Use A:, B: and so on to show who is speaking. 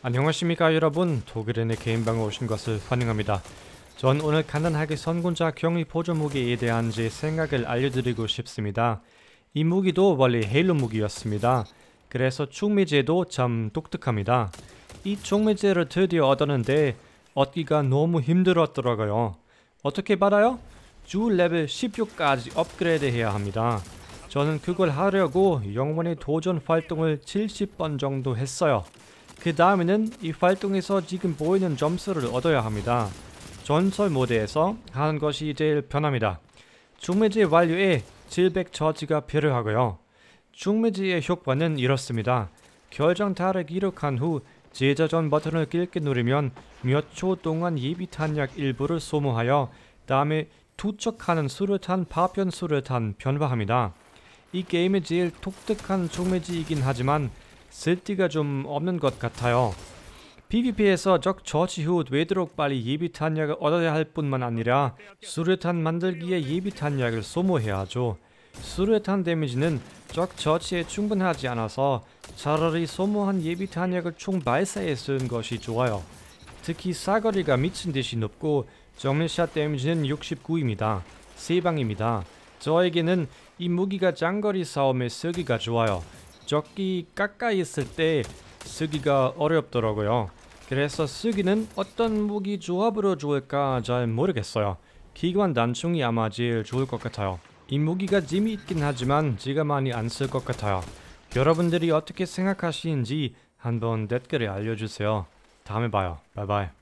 A: 안녕하십니까 여러분 독일인의 개인방에 오신 것을 환영합니다. 전 오늘 간단하게 선군자 경리 보조 무기에 대한 제 생각을 알려드리고 싶습니다. 이 무기도 원래 헤일로 무기였습니다. 그래서 충미제도 참 독특합니다. 이 충미제를 드디어 얻었는데 얻기가 너무 힘들었더라고요. 어떻게 받아요? 주 레벨 16까지 업그레이드 해야 합니다. 저는 그걸 하려고 영원히 도전 활동을 70번 정도 했어요. 그 다음에는 이 활동에서 지금 보이는 점수를 얻어야 합니다. 전설 모드에서 하는 것이 제일 편합니다. 중매제 완료에 700 저지가 필요하고요. 중매제의 효과는 이렇습니다. 결정타를 기록한 후 제자전 버튼을 길게 누르면 몇 초 동안 예비 탄약 일부를 소모하여 다음에 투척하는 수류탄 파편 수류탄 변화합니다. 이 게임의 제일 독특한 중매지이긴 하지만 쓸데가 좀 없는 것 같아요. PvP에서 적 저지 후 되도록 빨리 예비 탄약을 얻어야 할 뿐만 아니라 수류탄 만들기에 예비 탄약을 소모해야 죠 수류탄 데미지는 적 저지에 충분하지 않아서 차라리 소모한 예비 탄약을 총 발사에 쓰는 것이 좋아요. 특히 사거리가 미친 듯이 높고 정밀샷 데미지는 69입니다. 세방입니다. 저에게는 이 무기가 장거리 싸움에 쓰기가 좋아요. 적기 가까이 있을 때 쓰기가 어렵더라고요. 그래서 쓰기는 어떤 무기 조합으로 좋을까 잘 모르겠어요. 기관 단충이 아마 제일 좋을 것 같아요. 이 무기가 재미있긴 하지만 제가 많이 안 쓸 것 같아요. 여러분들이 어떻게 생각하시는지 한번 댓글에 알려주세요. 다음에 봐요. 바이바이.